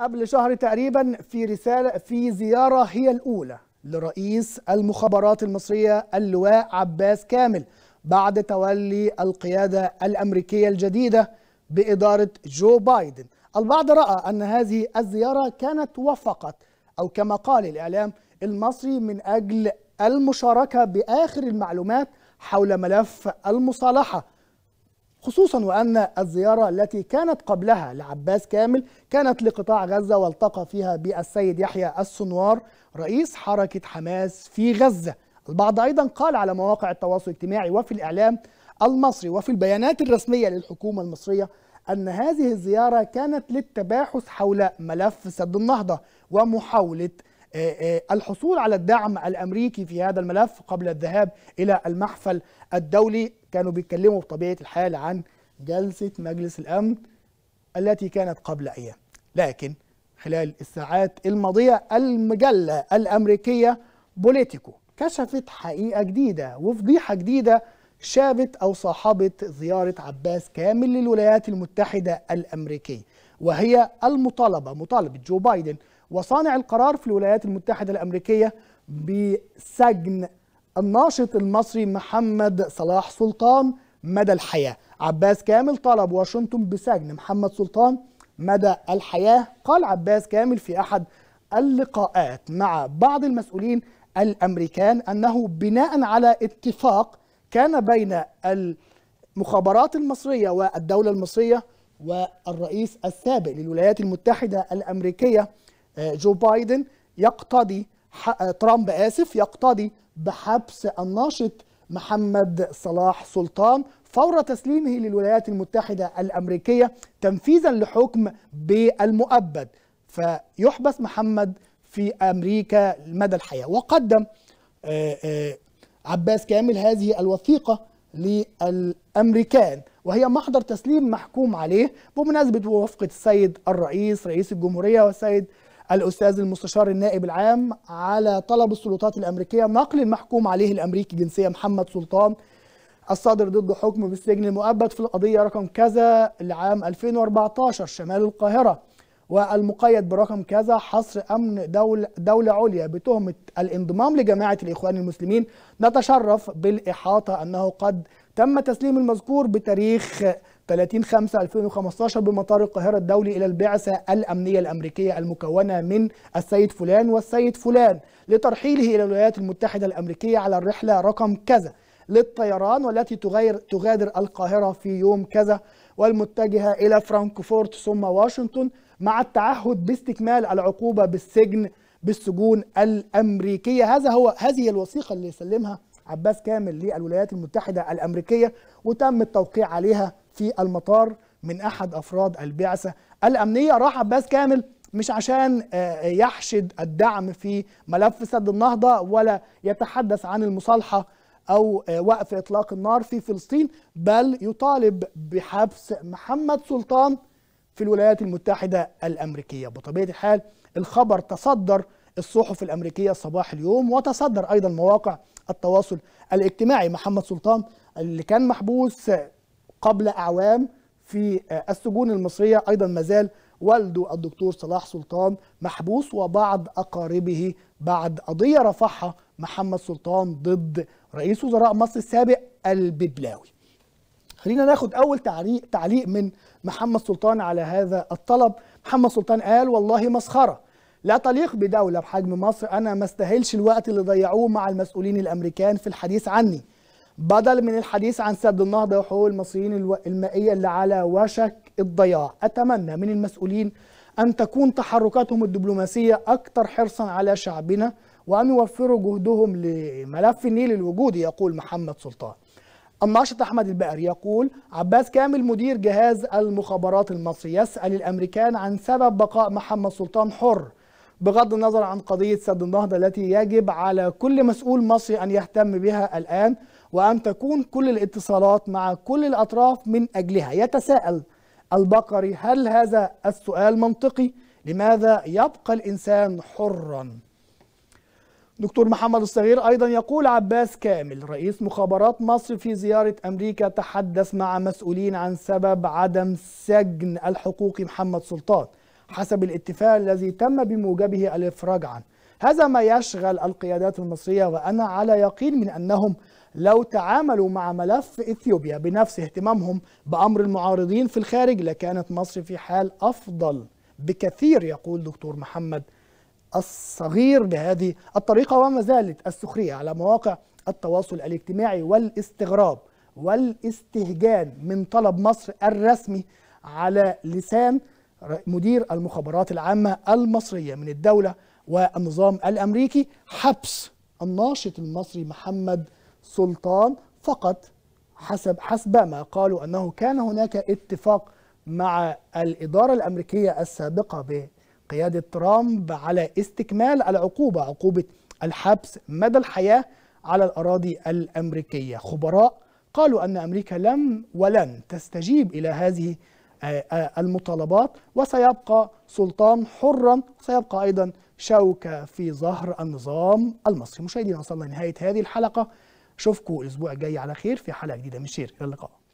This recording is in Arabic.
قبل شهر تقريبا في رسالة في زيارة هي الأولى لرئيس المخابرات المصرية اللواء عباس كامل بعد تولي القيادة الأمريكية الجديدة بإدارة جو بايدن البعض رأى أن هذه الزيارة كانت وفقت أو كما قال الإعلام المصري من أجل المشاركة بآخر المعلومات حول ملف المصالحة خصوصا وأن الزيارة التي كانت قبلها لعباس كامل كانت لقطاع غزة والتقى فيها بالسيد يحيى السنوار رئيس حركة حماس في غزة البعض أيضا قال على مواقع التواصل الاجتماعي وفي الإعلام المصري وفي البيانات الرسمية للحكومة المصرية أن هذه الزيارة كانت للتباحث حول ملف سد النهضة ومحاولة آه، آه، الحصول على الدعم الامريكي في هذا الملف قبل الذهاب الى المحفل الدولي كانوا بيتكلموا بطبيعة الحال عن جلسة مجلس الأمن التي كانت قبل أيام لكن خلال الساعات الماضية المجلة الأمريكية بوليتيكو كشفت حقيقة جديدة وفضيحة جديدة شابت أو صاحبت زيارة عباس كامل للولايات المتحدة الأمريكية وهي المطالبة مطالبة جو بايدن وصانع القرار في الولايات المتحدة الأمريكية بسجن الناشط المصري محمد صلاح سلطان مدى الحياة عباس كامل طلب واشنطن بسجن محمد سلطان مدى الحياة قال عباس كامل في أحد اللقاءات مع بعض المسؤولين الأمريكان أنه بناء على اتفاق كان بين المخابرات المصرية والدولة المصرية والرئيس السابق للولايات المتحدة الأمريكية آه، جو بايدن يقتضي ترامب آسف يقتضي بحبس الناشط محمد صلاح سلطان فور تسليمه للولايات المتحدة الأمريكية تنفيذا لحكم بالمؤبد فيحبس محمد في أمريكا مدى الحياة وقدم آه، آه، عباس كامل هذه الوثيقة للأمريكان وهي محضر تسليم محكوم عليه بمناسبة وفقة السيد الرئيس رئيس الجمهورية والسيد الأستاذ المستشار النائب العام على طلب السلطات الأمريكية نقل المحكوم عليه الأمريكي جنسية محمد سلطان الصادر ضده حكم بالسجن المؤبد في القضية رقم كذا لعام 2014 شمال القاهرة والمقيد برقم كذا حصر أمن دول دولة عليا بتهمة الانضمام لجماعة الإخوان المسلمين نتشرف بالإحاطة أنه قد تم تسليم المذكور بتاريخ 30 5 2015 بمطار القاهرة الدولي إلى البعثة الأمنية الأمريكية المكونة من السيد فلان والسيد فلان لترحيله إلى الولايات المتحدة الأمريكية على الرحلة رقم كذا للطيران والتي تغير تغادر القاهرة في يوم كذا والمتجهة إلى فرانكفورت ثم واشنطن مع التعهد باستكمال العقوبة بالسجن بالسجون الأمريكية هذا هو هذه الوثيقة اللي سلمها عباس كامل للولايات المتحدة الأمريكية وتم التوقيع عليها في المطار من احد افراد البعثه الامنيه راح عباس كامل مش عشان آه، يحشد الدعم في ملف سد النهضه ولا يتحدث عن المصالحه او آه، وقف اطلاق النار في فلسطين بل يطالب بحبس محمد سلطان في الولايات المتحده الامريكيه بطبيعه الحال الخبر تصدر الصحف الامريكيه صباح اليوم وتصدر ايضا مواقع التواصل الاجتماعي محمد سلطان اللي كان محبوس قبل أعوام في آه، السجون المصرية أيضا مازال والده الدكتور صلاح سلطان محبوس وبعض أقاربه بعد قضية رفعها محمد سلطان ضد رئيس وزراء مصر السابق الببلاوي خلينا ناخد أول تعليق, تعليق من محمد سلطان على هذا الطلب محمد سلطان قال والله مسخرة لا تليق بدولة بحجم مصر أنا ما استاهلش الوقت اللي ضيعوه مع المسؤولين الأمريكان في الحديث عني بدل من الحديث عن سد النهضة وحقوق المصريين المائية اللي على وشك الضياع أتمنى من المسؤولين أن تكون تحركاتهم الدبلوماسية أكثر حرصا على شعبنا وأن يوفروا جهدهم لملف النيل الوجودي يقول محمد سلطان الناشط أحمد البقري يقول عباس كامل مدير جهاز المخابرات المصري يسأل الأمريكان عن سبب بقاء محمد سلطان حر بغض النظر عن قضية سد النهضة التي يجب على كل مسؤول مصري أن يهتم بها الآن وأن تكون كل الاتصالات مع كل الأطراف من أجلها يتساءل البقري هل هذا السؤال منطقي؟ لماذا يبقى الإنسان حرا؟ دكتور محمد الصغير أيضا يقول عباس كامل رئيس مخابرات مصر في زيارة أمريكا تحدث مع مسؤولين عن سبب عدم سجن الحقوقي محمد سلطان حسب الاتفاق الذي تم بموجبه الإفراج عنه هذا ما يشغل القيادات المصرية وأنا على يقين من أنهم لو تعاملوا مع ملف إثيوبيا بنفس اهتمامهم بأمر المعارضين في الخارج لكانت مصر في حال أفضل بكثير يقول دكتور محمد الصغير بهذه الطريقة وما زالت السخرية على مواقع التواصل الاجتماعي والاستغراب والاستهجان من طلب مصر الرسمي على لسان مدير المخابرات العامة المصرية من الدولة والنظام الامريكي حبس الناشط المصري محمد سلطان فقط حسب حسب ما قالوا انه كان هناك اتفاق مع الاداره الامريكيه السابقه بقياده ترامب على استكمال العقوبه عقوبه الحبس مدى الحياه على الاراضي الامريكيه خبراء قالوا ان امريكا لم ولن تستجيب الى هذه آه، آه، المطالبات وسيبقى سلطان حرا وسيبقى ايضا شوكة في ظهر النظام المصري مشاهدينا وصلنا لنهاية هذه الحلقة أشوفكم الأسبوع الجاي على خير في حلقة جديدة من شير إلى اللقاء